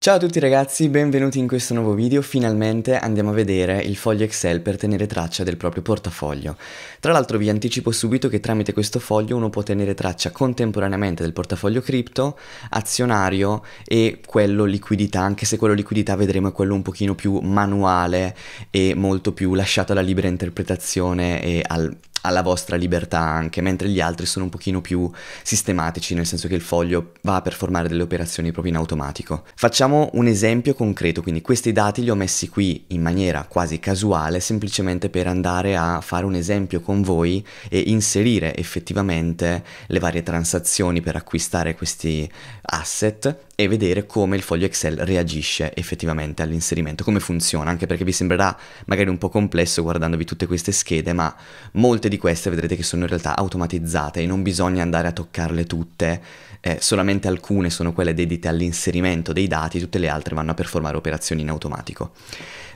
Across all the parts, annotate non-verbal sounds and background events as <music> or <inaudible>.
Ciao a tutti ragazzi, benvenuti in questo nuovo video. Finalmente andiamo a vedere il foglio Excel per tenere traccia del proprio portafoglio. Tra l'altro vi anticipo subito che tramite questo foglio uno può tenere traccia contemporaneamente del portafoglio cripto, azionario e quello liquidità, anche se quello liquidità vedremo è quello un pochino più manuale e molto più lasciato alla libera interpretazione e al alla vostra libertà anche, mentre gli altri sono un pochino più sistematici, nel senso che il foglio va a performare delle operazioni proprio in automatico. Facciamo un esempio concreto, quindi questi dati li ho messi qui in maniera quasi casuale, semplicemente per andare a fare un esempio con voi e inserire effettivamente le varie transazioni per acquistare questi asset e vedere come il foglio Excel reagisce effettivamente all'inserimento, come funziona, anche perché vi sembrerà magari un po' complesso guardandovi tutte queste schede, ma molte di queste vedrete che sono in realtà automatizzate e non bisogna andare a toccarle tutte, eh, solamente alcune sono quelle dedicate all'inserimento dei dati, tutte le altre vanno a performare operazioni in automatico.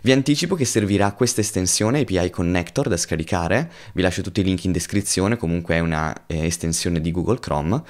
Vi anticipo che servirà questa estensione API Connector da scaricare, vi lascio tutti i link in descrizione, comunque è una eh, estensione di Google Chrome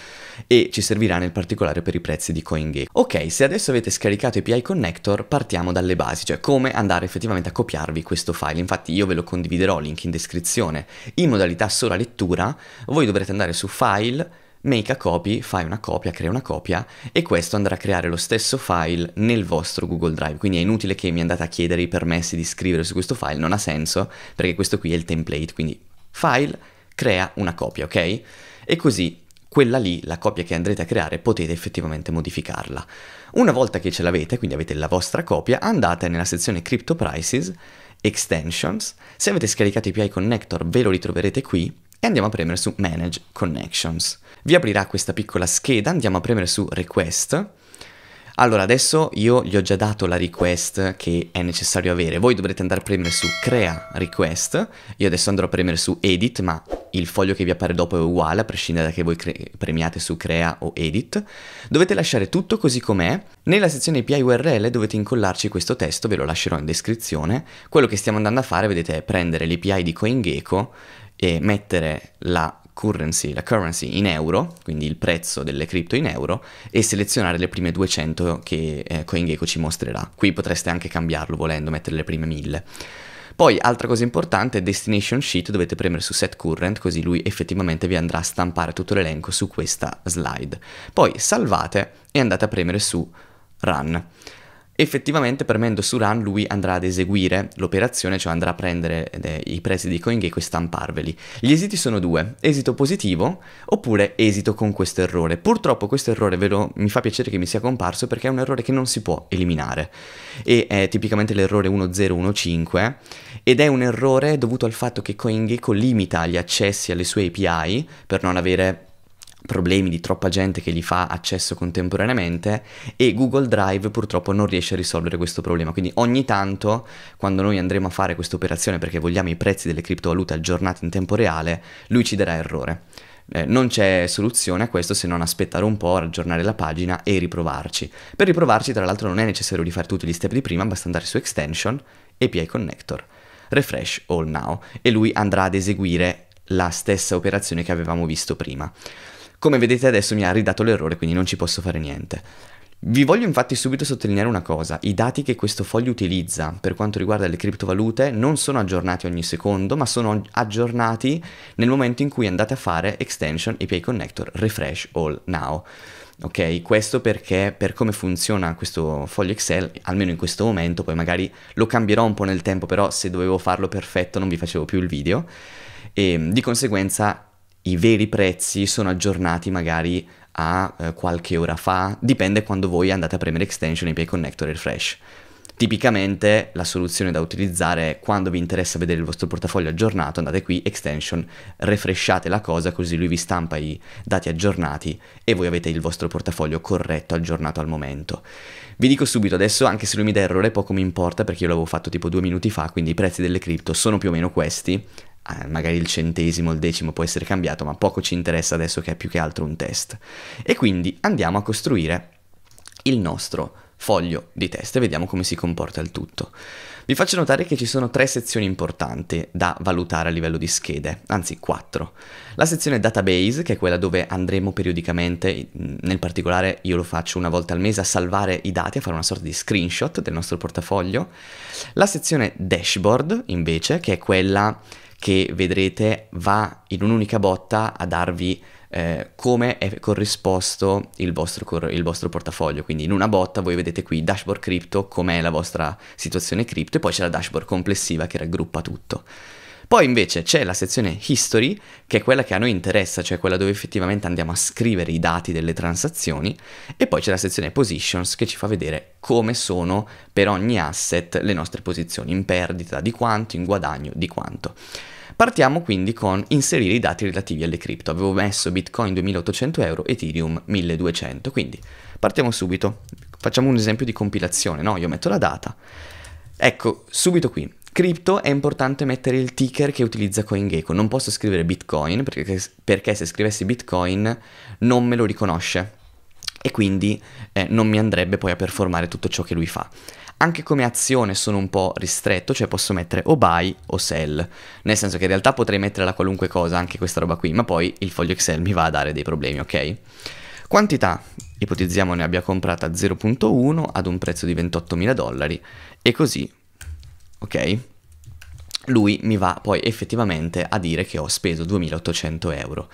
e ci servirà nel particolare per i prezzi di CoinGate spiego. Ok, se adesso avete scaricato API Connector, partiamo dalle basi, cioè come andare effettivamente a copiarvi questo file. Infatti io ve lo condividerò, link in descrizione, in modalità sola lettura. Voi dovrete andare su File, make a copy, fai una copia, crea una copia e questo andrà a creare lo stesso file nel vostro Google Drive. Quindi è inutile che mi andate a chiedere i permessi di scrivere su questo file, non ha senso perché questo qui è il template, quindi file crea una copia, ok? E così quella lì, la copia che andrete a creare, potete effettivamente modificarla. Una volta che ce l'avete, quindi avete la vostra copia, andate nella sezione Crypto Prices, Extensions, se avete scaricato i API Connector ve lo ritroverete qui, e andiamo a premere su Manage Connections. Vi aprirà questa piccola scheda, andiamo a premere su Request, allora, adesso io gli ho già dato la request che è necessario avere. Voi dovrete andare a premere su Crea Request. Io adesso andrò a premere su Edit, ma il foglio che vi appare dopo è uguale, a prescindere da che voi premiate su Crea o Edit. Dovete lasciare tutto così com'è. Nella sezione API URL dovete incollarci questo testo, ve lo lascerò in descrizione. Quello che stiamo andando a fare, vedete, è prendere l'API di CoinGecko e mettere la currency, la currency in euro, quindi il prezzo delle cripto in euro, e selezionare le prime 200 che eh, CoinGecko ci mostrerà. Qui potreste anche cambiarlo volendo, mettere le prime 1000. Poi, altra cosa importante, destination sheet, dovete premere su set current, così lui effettivamente vi andrà a stampare tutto l'elenco su questa slide. Poi salvate e andate a premere su run. Effettivamente premendo su Run lui andrà ad eseguire l'operazione, cioè andrà a prendere eh, i presi di CoinGecko e stamparveli. Gli esiti sono due, esito positivo oppure esito con questo errore. Purtroppo questo errore lo, mi fa piacere che mi sia comparso perché è un errore che non si può eliminare e è tipicamente l'errore 1015 ed è un errore dovuto al fatto che CoinGecko limita gli accessi alle sue API per non avere problemi di troppa gente che gli fa accesso contemporaneamente e Google Drive purtroppo non riesce a risolvere questo problema. Quindi ogni tanto quando noi andremo a fare questa operazione perché vogliamo i prezzi delle criptovalute aggiornati in tempo reale, lui ci darà errore. Eh, non c'è soluzione a questo se non aspettare un po', aggiornare la pagina e riprovarci. Per riprovarci tra l'altro non è necessario rifare tutti gli step di prima, basta andare su Extension, API Connector, Refresh All Now e lui andrà ad eseguire la stessa operazione che avevamo visto prima. Come vedete adesso mi ha ridato l'errore, quindi non ci posso fare niente. Vi voglio infatti subito sottolineare una cosa, i dati che questo foglio utilizza per quanto riguarda le criptovalute non sono aggiornati ogni secondo, ma sono aggiornati nel momento in cui andate a fare extension API connector refresh all now. Ok, questo perché per come funziona questo foglio Excel, almeno in questo momento, poi magari lo cambierò un po' nel tempo, però se dovevo farlo perfetto non vi facevo più il video e ehm, di conseguenza i veri prezzi sono aggiornati magari a eh, qualche ora fa, dipende quando voi andate a premere extension, e pay connector refresh. Tipicamente la soluzione da utilizzare è quando vi interessa vedere il vostro portafoglio aggiornato, andate qui, extension, refresciate la cosa così lui vi stampa i dati aggiornati e voi avete il vostro portafoglio corretto, aggiornato al momento. Vi dico subito adesso, anche se lui mi dà errore, poco mi importa perché io l'avevo fatto tipo due minuti fa, quindi i prezzi delle cripto sono più o meno questi, eh, magari il centesimo, il decimo può essere cambiato, ma poco ci interessa adesso che è più che altro un test. E quindi andiamo a costruire il nostro foglio di test e vediamo come si comporta il tutto. Vi faccio notare che ci sono tre sezioni importanti da valutare a livello di schede, anzi quattro. La sezione database, che è quella dove andremo periodicamente, nel particolare io lo faccio una volta al mese, a salvare i dati, a fare una sorta di screenshot del nostro portafoglio. La sezione dashboard, invece, che è quella che vedrete va in un'unica botta a darvi eh, come è corrisposto il vostro, cor- il vostro, portafoglio. Quindi in una botta voi vedete qui dashboard crypto, com'è la vostra situazione crypto e poi c'è la dashboard complessiva che raggruppa tutto. Poi invece c'è la sezione history, che è quella che a noi interessa, cioè quella dove effettivamente andiamo a scrivere i dati delle transazioni, e poi c'è la sezione positions che ci fa vedere come sono per ogni asset le nostre posizioni, in perdita di quanto, in guadagno di quanto. Partiamo quindi con inserire i dati relativi alle cripto. Avevo messo Bitcoin 2800 euro, Ethereum 1200, quindi partiamo subito. Facciamo un esempio di compilazione, no? Io metto la data. Ecco, subito qui. Cripto è importante mettere il ticker che utilizza CoinGecko, non posso scrivere Bitcoin perché, perché se scrivessi Bitcoin non me lo riconosce e quindi eh, non mi andrebbe poi a performare tutto ciò che lui fa anche come azione sono un po' ristretto, cioè posso mettere o buy o sell, nel senso che in realtà potrei metterla qualunque cosa, anche questa roba qui, ma poi il foglio Excel mi va a dare dei problemi, ok? Quantità, ipotizziamo ne abbia comprata 0.1 ad un prezzo di 28.000 dollari e così, ok? Lui mi va poi effettivamente a dire che ho speso 2.800 euro.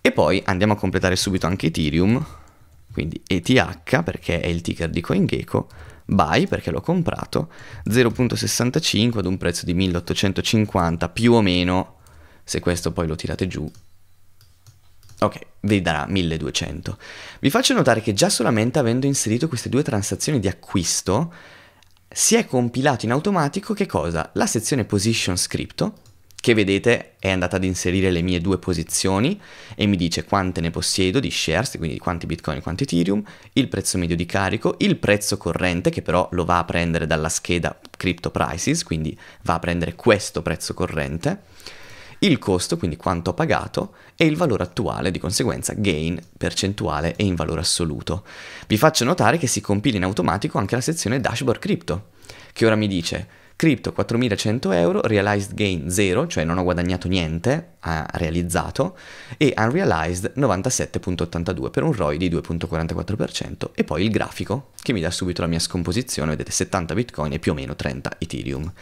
E poi andiamo a completare subito anche Ethereum, quindi ETH perché è il ticker di CoinGecko, buy perché l'ho comprato, 0.65 ad un prezzo di 1850 più o meno, se questo poi lo tirate giù, ok, vi darà 1200. Vi faccio notare che già solamente avendo inserito queste due transazioni di acquisto, si è compilato in automatico che cosa? La sezione position scripto, che vedete è andata ad inserire le mie due posizioni e mi dice quante ne possiedo di shares, quindi quanti bitcoin e quanti ethereum, il prezzo medio di carico, il prezzo corrente che però lo va a prendere dalla scheda crypto prices, quindi va a prendere questo prezzo corrente, il costo, quindi quanto ho pagato, e il valore attuale, di conseguenza gain percentuale e in valore assoluto. Vi faccio notare che si compila in automatico anche la sezione dashboard crypto, che ora mi dice Crypto 4100 euro, realized gain 0, cioè non ho guadagnato niente, ha realizzato, e unrealized 97.82 per un ROI di 2.44% e poi il grafico che mi dà subito la mia scomposizione, vedete 70 bitcoin e più o meno 30 ethereum.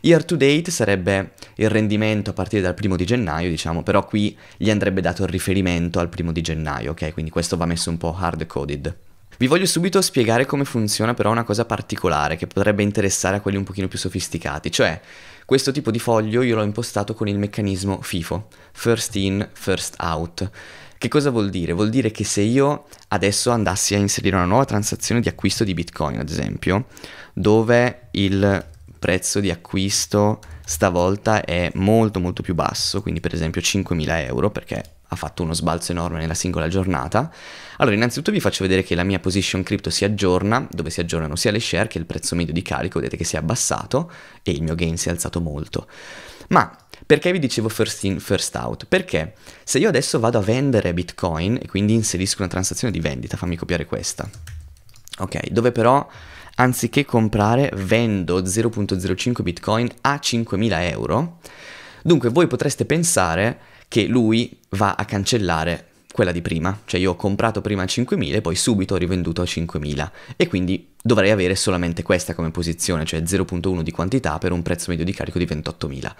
Year to date sarebbe il rendimento a partire dal primo di gennaio, diciamo, però qui gli andrebbe dato il riferimento al primo di gennaio, ok? Quindi questo va messo un po' hard coded. Vi voglio subito spiegare come funziona però una cosa particolare che potrebbe interessare a quelli un pochino più sofisticati, cioè questo tipo di foglio io l'ho impostato con il meccanismo FIFO, first in, first out. Che cosa vuol dire? Vuol dire che se io adesso andassi a inserire una nuova transazione di acquisto di Bitcoin, ad esempio, dove il prezzo di acquisto stavolta è molto molto più basso, quindi per esempio 5.000 euro, perché ha fatto uno sbalzo enorme nella singola giornata. Allora, innanzitutto vi faccio vedere che la mia position crypto si aggiorna, dove si aggiornano sia le share che il prezzo medio di carico, vedete che si è abbassato e il mio gain si è alzato molto. Ma perché vi dicevo first in, first out? Perché se io adesso vado a vendere Bitcoin e quindi inserisco una transazione di vendita, fammi copiare questa. Ok, dove però anziché comprare vendo 0.05 Bitcoin a 5.000 euro. Dunque voi potreste pensare che lui va a cancellare quella di prima, cioè io ho comprato prima 5.000 e poi subito ho rivenduto a 5.000 e quindi dovrei avere solamente questa come posizione, cioè 0.1 di quantità per un prezzo medio di carico di 28.000.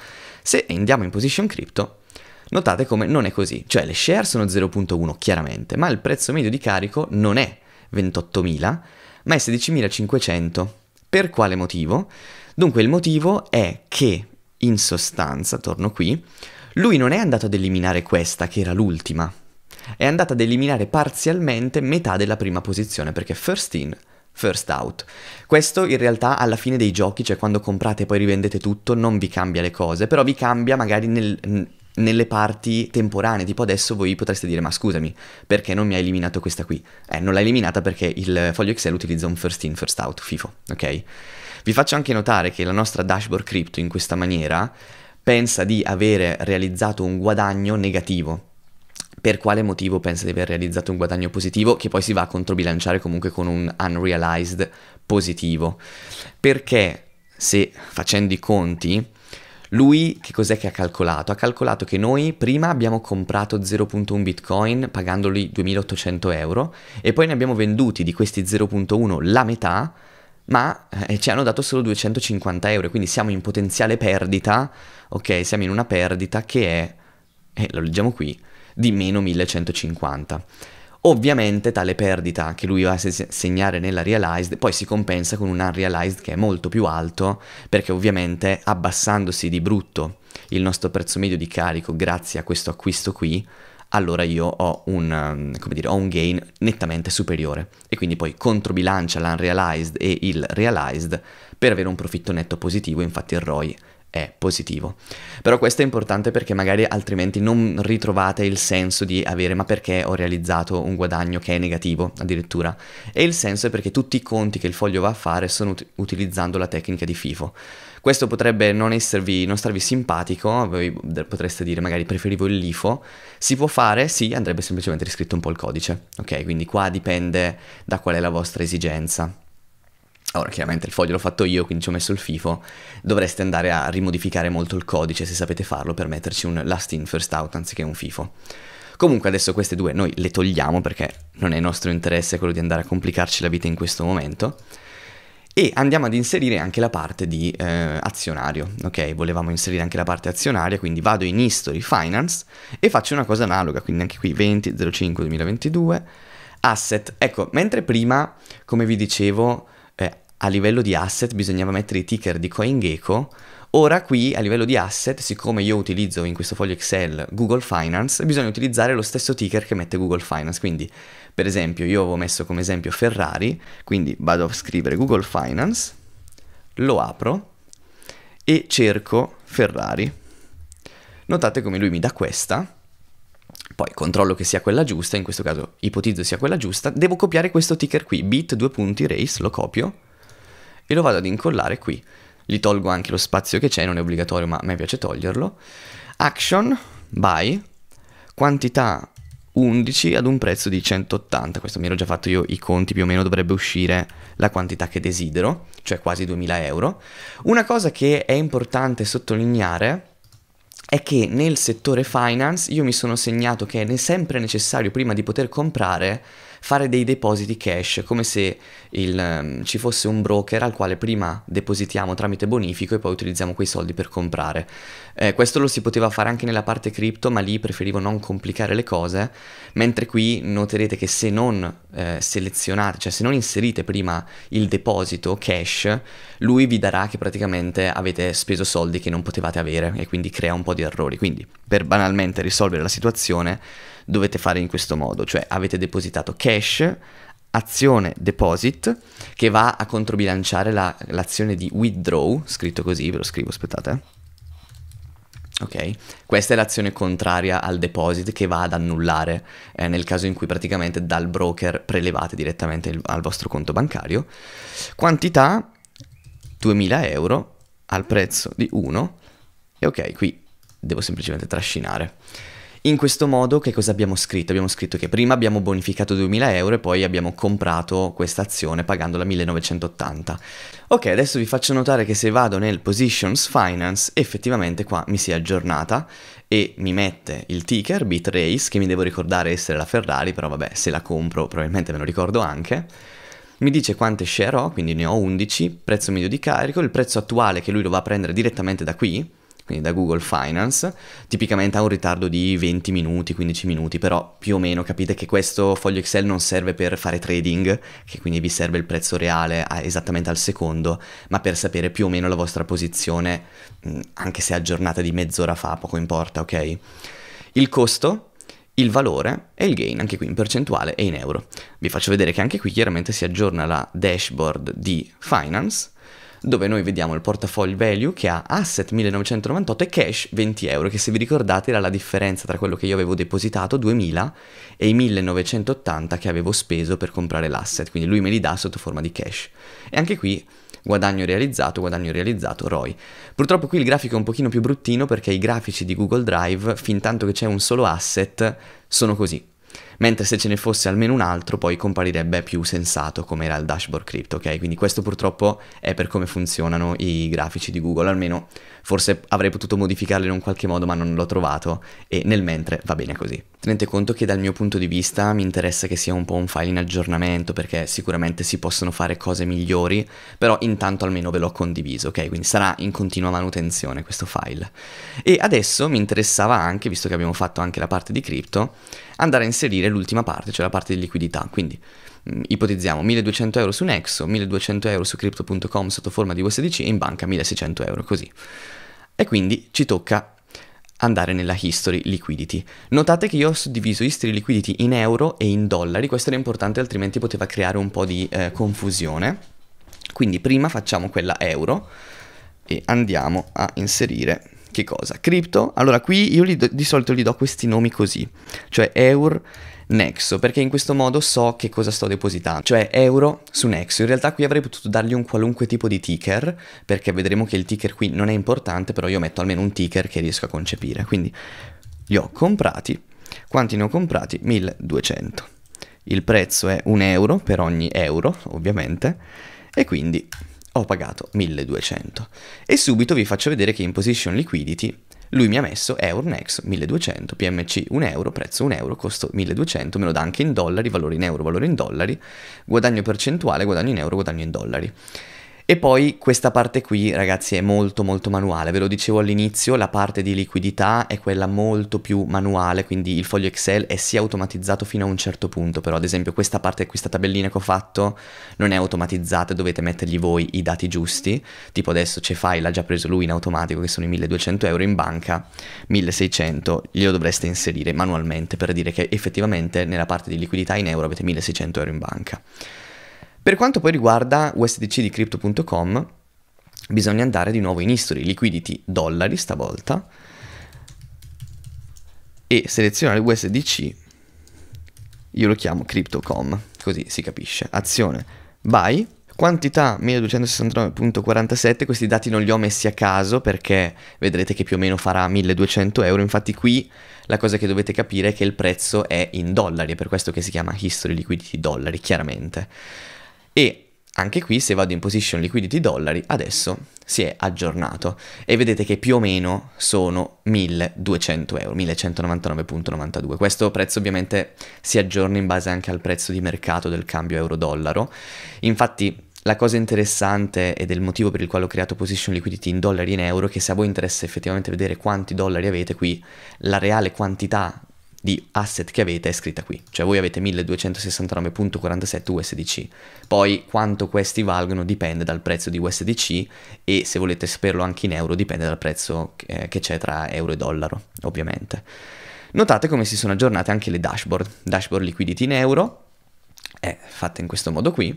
Se andiamo in position crypto, notate come non è così, cioè le share sono 0.1 chiaramente, ma il prezzo medio di carico non è 28.000, ma è 16.500. Per quale motivo? Dunque il motivo è che in sostanza, torno qui, lui non è andato ad eliminare questa, che era l'ultima, è andato ad eliminare parzialmente metà della prima posizione, perché first in, first out. Questo in realtà alla fine dei giochi, cioè quando comprate e poi rivendete tutto, non vi cambia le cose, però vi cambia magari nel, nelle parti temporanee, tipo adesso voi potreste dire ma scusami, perché non mi ha eliminato questa qui? Eh, non l'ha eliminata perché il foglio Excel utilizza un first in, first out, FIFO, ok? Vi faccio anche notare che la nostra dashboard crypto in questa maniera pensa di avere realizzato un guadagno negativo. Per quale motivo pensa di aver realizzato un guadagno positivo che poi si va a controbilanciare comunque con un unrealized positivo? Perché se facendo i conti, lui che cos'è che ha calcolato? Ha calcolato che noi prima abbiamo comprato 0.1 bitcoin pagandoli 2800 euro e poi ne abbiamo venduti di questi 0.1 la metà ma eh, ci hanno dato solo 250 euro, quindi siamo in potenziale perdita, ok? Siamo in una perdita che è, eh, lo leggiamo qui, di meno 1150. Ovviamente tale perdita che lui va a segnare nella realized poi si compensa con un unrealized che è molto più alto perché ovviamente abbassandosi di brutto il nostro prezzo medio di carico grazie a questo acquisto qui allora io ho un, um, dire, ho un gain nettamente superiore e quindi poi controbilancia l'unrealized e il realized per avere un profitto netto positivo, infatti il ROI è positivo. Però questo è importante perché magari altrimenti non ritrovate il senso di avere ma perché ho realizzato un guadagno che è negativo addirittura. E il senso è perché tutti i conti che il foglio va a fare sono ut- utilizzando la tecnica di FIFO. Questo potrebbe non esservi, non starvi simpatico, voi potreste dire magari preferivo il LIFO. Si può fare? Sì, andrebbe semplicemente riscritto un po' il codice, ok? Quindi qua dipende da qual è la vostra esigenza. Ora chiaramente il foglio l'ho fatto io, quindi ci ho messo il FIFO, dovreste andare a rimodificare molto il codice se sapete farlo per metterci un last in first out anziché un FIFO. Comunque adesso queste due noi le togliamo perché non è nostro interesse quello di andare a complicarci la vita in questo momento e andiamo ad inserire anche la parte di eh, azionario, ok? Volevamo inserire anche la parte azionaria, quindi vado in History Finance e faccio una cosa analoga, quindi anche qui 20.05.2022, asset. Ecco, mentre prima, come vi dicevo, eh, a livello di asset bisognava mettere i ticker di CoinGecko, ora qui a livello di asset, siccome io utilizzo in questo foglio Excel Google Finance, bisogna utilizzare lo stesso ticker che mette Google Finance, quindi per esempio io avevo messo come esempio Ferrari, quindi vado a scrivere Google Finance, lo apro e cerco Ferrari. Notate come lui mi dà questa, poi controllo che sia quella giusta, in questo caso ipotizzo sia quella giusta, devo copiare questo ticker qui, bit due punti lo copio, e lo vado ad incollare qui. Gli tolgo anche lo spazio che c'è, non è obbligatorio ma a me piace toglierlo. Action, buy, quantità 11 ad un prezzo di 180, questo mi ero già fatto io i conti più o meno dovrebbe uscire la quantità che desidero, cioè quasi 2000 euro. Una cosa che è importante sottolineare è che nel settore finance io mi sono segnato che è sempre necessario prima di poter comprare fare dei depositi cash, come se il, um, ci fosse un broker al quale prima depositiamo tramite bonifico e poi utilizziamo quei soldi per comprare. Eh, questo lo si poteva fare anche nella parte cripto, ma lì preferivo non complicare le cose, mentre qui noterete che se non eh, selezionate, cioè se non inserite prima il deposito cash, lui vi darà che praticamente avete speso soldi che non potevate avere e quindi crea un po' di errori. Quindi per banalmente risolvere la situazione dovete fare in questo modo, cioè avete depositato cash, azione deposit che va a controbilanciare la, l'azione di withdraw, scritto così, ve lo scrivo, aspettate. Eh. Ok, questa è l'azione contraria al deposit che va ad annullare eh, nel caso in cui praticamente dal broker prelevate direttamente il, al vostro conto bancario. Quantità 2000 euro al prezzo di 1 e ok, qui devo semplicemente trascinare. In questo modo che cosa abbiamo scritto? Abbiamo scritto che prima abbiamo bonificato 2000 euro e poi abbiamo comprato questa azione pagandola 1980. Ok, adesso vi faccio notare che se vado nel Positions Finance effettivamente qua mi si è aggiornata e mi mette il ticker Bitrace che mi devo ricordare essere la Ferrari, però vabbè se la compro probabilmente me lo ricordo anche. Mi dice quante share ho, quindi ne ho 11, prezzo medio di carico, il prezzo attuale che lui lo va a prendere direttamente da qui, quindi da Google Finance, tipicamente ha un ritardo di 20 minuti, 15 minuti, però più o meno capite che questo foglio Excel non serve per fare trading, che quindi vi serve il prezzo reale a, esattamente al secondo, ma per sapere più o meno la vostra posizione, mm, anche se aggiornata di mezz'ora fa, poco importa, ok? Il costo, il valore e il gain, anche qui in percentuale e in euro. Vi faccio vedere che anche qui chiaramente si aggiorna la dashboard di Finance dove noi vediamo il portafoglio value che ha asset 1998 e cash 20 euro, che se vi ricordate era la differenza tra quello che io avevo depositato, 2000, e i 1980 che avevo speso per comprare l'asset, quindi lui me li dà sotto forma di cash. E anche qui guadagno realizzato, guadagno realizzato, ROI. Purtroppo qui il grafico è un pochino più bruttino perché i grafici di Google Drive, fin tanto che c'è un solo asset, sono così, mentre se ce ne fosse almeno un altro poi comparirebbe più sensato come era il dashboard crypto, ok? Quindi questo purtroppo è per come funzionano i grafici di Google, almeno forse avrei potuto modificarli in un qualche modo ma non l'ho trovato e nel mentre va bene così. Tenete conto che dal mio punto di vista mi interessa che sia un po' un file in aggiornamento perché sicuramente si possono fare cose migliori, però intanto almeno ve l'ho condiviso, ok? Quindi sarà in continua manutenzione questo file. E adesso mi interessava anche, visto che abbiamo fatto anche la parte di cripto, andare a inserire l'ultima parte, cioè la parte di liquidità. Quindi mh, mm, ipotizziamo 1200 euro su Nexo, 1200 euro su crypto.com sotto forma di USDC e in banca 1600 euro, così. E quindi ci tocca andare nella history liquidity. Notate che io ho suddiviso history liquidity in euro e in dollari, questo era importante altrimenti poteva creare un po' di eh, confusione. Quindi prima facciamo quella euro e andiamo a inserire che cosa? Cripto? allora qui io do, di solito gli do questi nomi così, cioè EUR, Nexo, perché in questo modo so che cosa sto depositando, cioè euro su Nexo. In realtà qui avrei potuto dargli un qualunque tipo di ticker, perché vedremo che il ticker qui non è importante, però io metto almeno un ticker che riesco a concepire. Quindi li ho comprati. Quanti ne ho comprati? 1200. Il prezzo è un euro per ogni euro, ovviamente, e quindi ho pagato 1200 e subito vi faccio vedere che in position liquidity lui mi ha messo Euronext 1200, PMC 1 euro, prezzo 1 euro, costo 1200, me lo dà anche in dollari, valore in euro, valore in dollari, guadagno percentuale, guadagno in euro, guadagno in dollari. E poi questa parte qui, ragazzi, è molto molto manuale. Ve lo dicevo all'inizio, la parte di liquidità è quella molto più manuale, quindi il foglio Excel è sì automatizzato fino a un certo punto, però ad esempio questa parte, questa tabellina che ho fatto non è automatizzata, dovete mettergli voi i dati giusti, tipo adesso file, l'ha già preso lui in automatico, che sono i 1200 euro in banca, 1600 glielo dovreste inserire manualmente per dire che effettivamente nella parte di liquidità in euro avete 1600 euro in banca. Per quanto poi riguarda USDC di crypto.com, bisogna andare di nuovo in history, liquidity dollari stavolta e selezionare USDC, io lo chiamo crypto.com, così si capisce. Azione buy, quantità 1269.47, questi dati non li ho messi a caso perché vedrete che più o meno farà 1200 euro, infatti qui la cosa che dovete capire è che il prezzo è in dollari, è per questo che si chiama history liquidity dollari, chiaramente e anche qui se vado in position liquidity dollari adesso si è aggiornato e vedete che più o meno sono 1200 euro, 1199.92. Questo prezzo ovviamente si aggiorna in base anche al prezzo di mercato del cambio euro-dollaro. Infatti la cosa interessante ed è il motivo per il quale ho creato position liquidity in dollari e in euro è che se a voi interessa effettivamente vedere quanti dollari avete qui, la reale quantità di asset che avete è scritta qui, cioè voi avete 1269.47 USDC, poi quanto questi valgono dipende dal prezzo di USDC e se volete saperlo anche in euro dipende dal prezzo eh, che c'è tra euro e dollaro, ovviamente. Notate come si sono aggiornate anche le dashboard, dashboard liquidity in euro, è fatta in questo modo qui,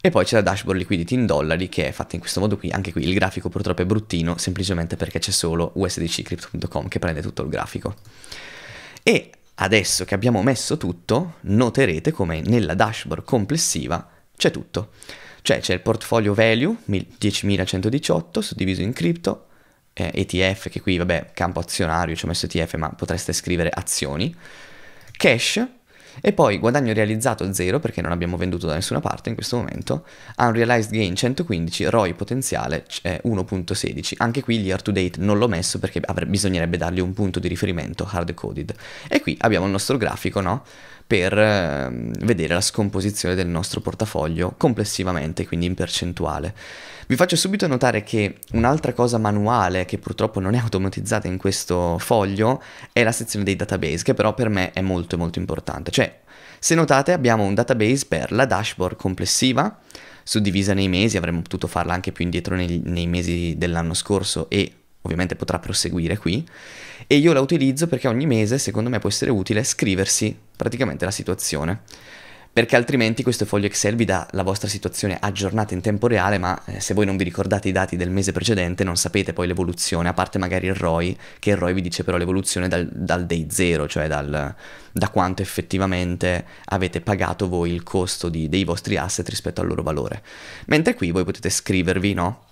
e poi c'è la dashboard liquidity in dollari che è fatta in questo modo qui, anche qui il grafico purtroppo è bruttino semplicemente perché c'è solo usdccrypto.com che prende tutto il grafico. E adesso che abbiamo messo tutto, noterete come nella dashboard complessiva c'è tutto. Cioè c'è il portfolio value 10.118 suddiviso in cripto, eh, ETF che qui vabbè campo azionario ci ho messo ETF ma potreste scrivere azioni, cash e poi guadagno realizzato 0 perché non abbiamo venduto da nessuna parte in questo momento, unrealized gain 115, ROI potenziale 1.16. Anche qui l'year to date non l'ho messo perché avre- bisognerebbe dargli un punto di riferimento hard coded. E qui abbiamo il nostro grafico, no? per ehm, vedere la scomposizione del nostro portafoglio complessivamente, quindi in percentuale. Vi faccio subito notare che un'altra cosa manuale che purtroppo non è automatizzata in questo foglio è la sezione dei database, che però per me è molto molto importante. Cioè, se notate abbiamo un database per la dashboard complessiva, suddivisa nei mesi, avremmo potuto farla anche più indietro nei, nei mesi dell'anno scorso e ovviamente potrà proseguire qui, e io la utilizzo perché ogni mese secondo me può essere utile scriversi praticamente la situazione, perché altrimenti questo foglio Excel vi dà la vostra situazione aggiornata in tempo reale, ma eh, se voi non vi ricordate i dati del mese precedente non sapete poi l'evoluzione, a parte magari il ROI, che il ROI vi dice però l'evoluzione dal, dal day zero, cioè dal, da quanto effettivamente avete pagato voi il costo di, dei vostri asset rispetto al loro valore. Mentre qui voi potete scrivervi, no?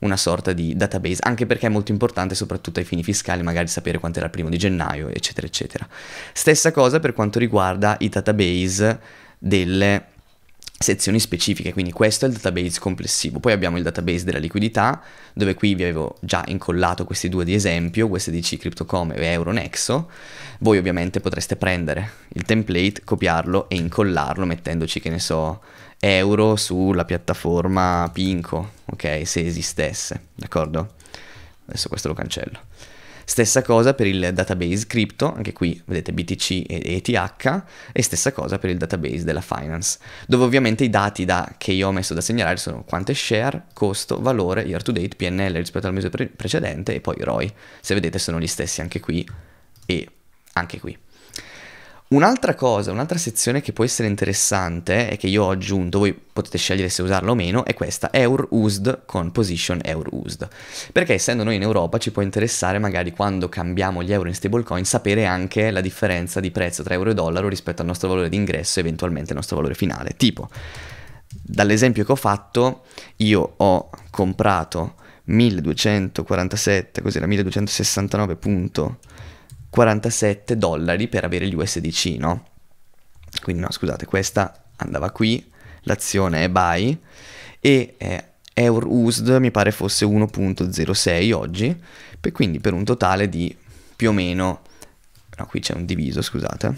una sorta di database, anche perché è molto importante soprattutto ai fini fiscali magari sapere quanto era il primo di gennaio, eccetera, eccetera. Stessa cosa per quanto riguarda i database delle sezioni specifiche, quindi questo è il database complessivo. Poi abbiamo il database della liquidità, dove qui vi avevo già incollato questi due di esempio, USDC, CryptoCom e Euronexo. Voi ovviamente potreste prendere il template, copiarlo e incollarlo mettendoci, che ne so, euro sulla piattaforma Pinco, ok? Se esistesse, d'accordo? Adesso questo lo cancello. Stessa cosa per il database crypto, anche qui vedete BTC e ETH, e stessa cosa per il database della finance, dove ovviamente i dati da, che io ho messo da segnalare sono quante share, costo, valore, year to date, PNL rispetto al mese pre- precedente e poi ROI. Se vedete sono gli stessi anche qui e anche qui. Un'altra cosa, un'altra sezione che può essere interessante e che io ho aggiunto, voi potete scegliere se usarla o meno, è questa Euro Used con Position Euro Used. Perché essendo noi in Europa ci può interessare magari quando cambiamo gli euro in stablecoin sapere anche la differenza di prezzo tra euro e dollaro rispetto al nostro valore di ingresso e eventualmente il nostro valore finale. Tipo, dall'esempio che ho fatto, io ho comprato 1247, cos'era 1269. 47 dollari per avere gli USDC, no? Quindi no, scusate, questa andava qui, l'azione è buy e eh, euro mi pare fosse 1.06 oggi, per, quindi per un totale di più o meno, no qui c'è un diviso scusate,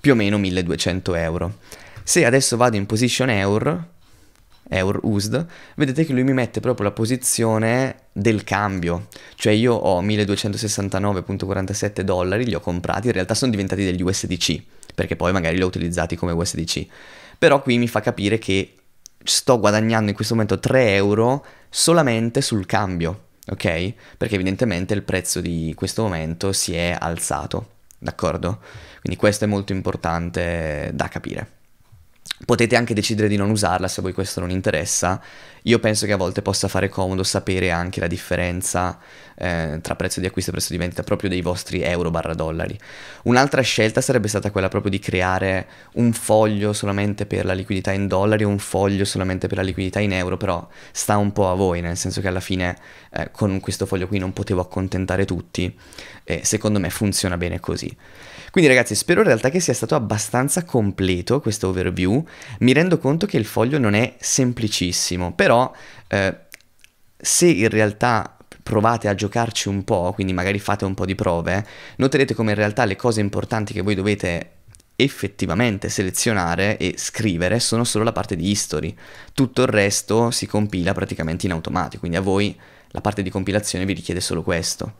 più o meno 1200 euro. Se adesso vado in position euro Eur USD, vedete che lui mi mette proprio la posizione del cambio, cioè io ho 1269.47 dollari, li ho comprati, in realtà sono diventati degli USDC, perché poi magari li ho utilizzati come USDC, però qui mi fa capire che sto guadagnando in questo momento 3 euro solamente sul cambio, ok? Perché evidentemente il prezzo di questo momento si è alzato, d'accordo? Quindi questo è molto importante da capire. Potete anche decidere di non usarla se a voi questo non interessa. Io penso che a volte possa fare comodo sapere anche la differenza eh, tra prezzo di acquisto e prezzo di vendita proprio dei vostri euro barra dollari. Un'altra scelta sarebbe stata quella proprio di creare un foglio solamente per la liquidità in dollari e un foglio solamente per la liquidità in euro, però sta un po' a voi, nel senso che alla fine eh, con questo foglio qui non potevo accontentare tutti e secondo me funziona bene così. Quindi ragazzi spero in realtà che sia stato abbastanza completo questo overview, mi rendo conto che il foglio non è semplicissimo, però eh, se in realtà provate a giocarci un po', quindi magari fate un po' di prove, noterete come in realtà le cose importanti che voi dovete effettivamente selezionare e scrivere sono solo la parte di history, tutto il resto si compila praticamente in automatico, quindi a voi la parte di compilazione vi richiede solo questo.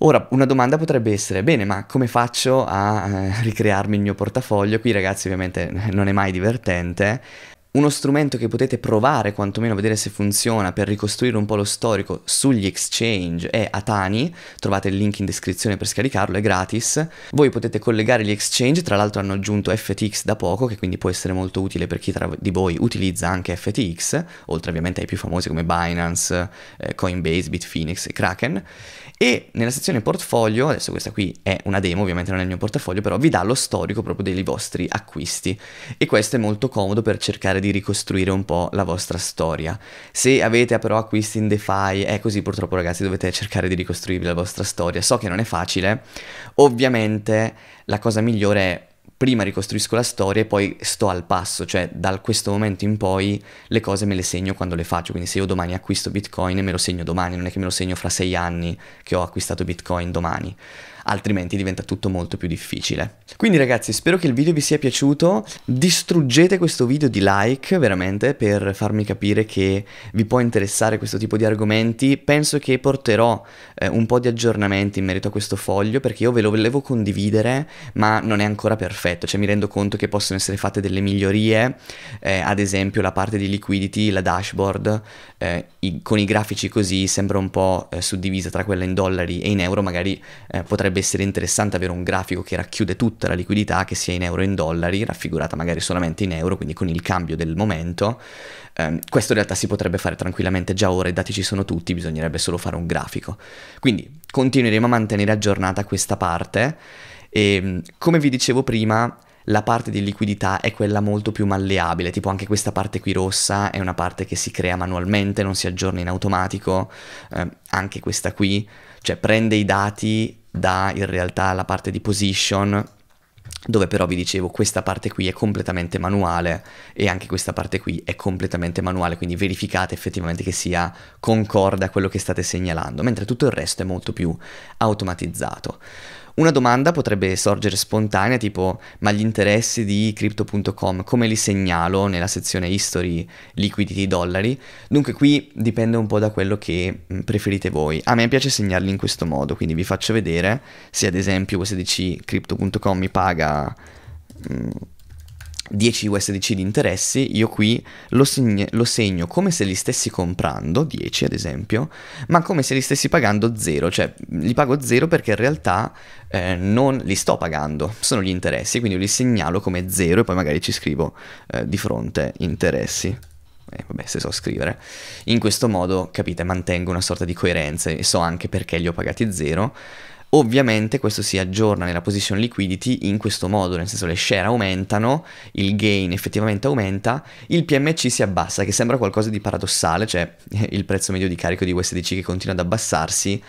Ora, una domanda potrebbe essere, bene, ma come faccio a eh, ricrearmi il mio portafoglio? Qui ragazzi ovviamente eh, non è mai divertente, uno strumento che potete provare quantomeno vedere se funziona per ricostruire un po' lo storico sugli exchange è Atani, trovate il link in descrizione per scaricarlo, è gratis. Voi potete collegare gli exchange, tra l'altro hanno aggiunto FTX da poco, che quindi può essere molto utile per chi tra di voi utilizza anche FTX, oltre ovviamente ai più famosi come Binance, eh, Coinbase, Bitfinex e Kraken. E nella sezione portfolio, adesso questa qui è una demo, ovviamente non è il mio portafoglio, però vi dà lo storico proprio dei vostri acquisti. E questo è molto comodo per cercare cercare di ricostruire un po' la vostra storia. Se avete però acquisti in DeFi, è così purtroppo ragazzi, dovete cercare di ricostruire la vostra storia. So che non è facile, ovviamente la cosa migliore è prima ricostruisco la storia e poi sto al passo, cioè da questo momento in poi le cose me le segno quando le faccio, quindi se io domani acquisto Bitcoin me lo segno domani, non è che me lo segno fra sei anni che ho acquistato Bitcoin domani altrimenti diventa tutto molto più difficile. Quindi ragazzi spero che il video vi sia piaciuto, distruggete questo video di like veramente per farmi capire che vi può interessare questo tipo di argomenti, penso che porterò eh, un po' di aggiornamenti in merito a questo foglio perché io ve lo volevo condividere ma non è ancora perfetto, cioè mi rendo conto che possono essere fatte delle migliorie, eh, ad esempio la parte di liquidity, la dashboard, eh, i, con i grafici così sembra un po' eh, suddivisa tra quella in dollari e in euro, magari eh, potrebbe potrebbe essere interessante avere un grafico che racchiude tutta la liquidità, che sia in euro o in dollari, raffigurata magari solamente in euro, quindi con il cambio del momento. Um, questo in realtà si potrebbe fare tranquillamente già ora, i dati ci sono tutti, bisognerebbe solo fare un grafico. Quindi continueremo a mantenere aggiornata questa parte e ehm, come vi dicevo prima la parte di liquidità è quella molto più malleabile, tipo anche questa parte qui rossa è una parte che si crea manualmente, non si aggiorna in automatico, eh, anche questa qui, cioè prende i dati da in realtà la parte di position dove però vi dicevo questa parte qui è completamente manuale e anche questa parte qui è completamente manuale, quindi verificate effettivamente che sia concorda quello che state segnalando, mentre tutto il resto è molto più automatizzato. Una domanda potrebbe sorgere spontanea tipo ma gli interessi di crypto.com come li segnalo nella sezione history liquidity dollari? Dunque qui dipende un po' da quello che mm, preferite voi. A me piace segnarli in questo modo, quindi vi faccio vedere se ad esempio USDC dici crypto.com mi paga... Mh, mm, 10 USDC di interessi, io qui lo, segne, lo, segno come se li stessi comprando, 10 ad esempio, ma come se li stessi pagando 0, cioè li pago 0 perché in realtà eh, non li sto pagando, sono gli interessi, quindi li segnalo come 0 e poi magari ci scrivo eh, di fronte interessi. Eh, vabbè, se so scrivere. In questo modo, capite, mantengo una sorta di coerenza e so anche perché li ho pagati 0 Ovviamente questo si aggiorna nella position liquidity in questo modo, nel senso le share aumentano, il gain effettivamente aumenta, il PMC si abbassa, che sembra qualcosa di paradossale, cioè <laughs> il prezzo medio di carico di USDC che continua ad abbassarsi,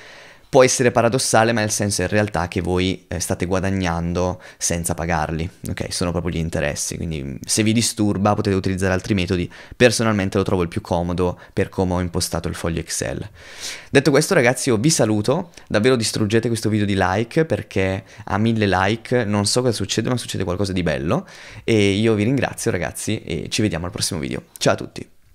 può essere paradossale, ma nel senso in realtà che voi eh, state guadagnando senza pagarli, ok? Sono proprio gli interessi, quindi mm, se vi disturba potete utilizzare altri metodi, personalmente lo trovo il più comodo per come ho impostato il foglio Excel. Detto questo ragazzi io vi saluto, davvero distruggete questo video di like perché a mille like non so cosa succede ma succede qualcosa di bello e io vi ringrazio ragazzi e ci vediamo al prossimo video. Ciao a tutti!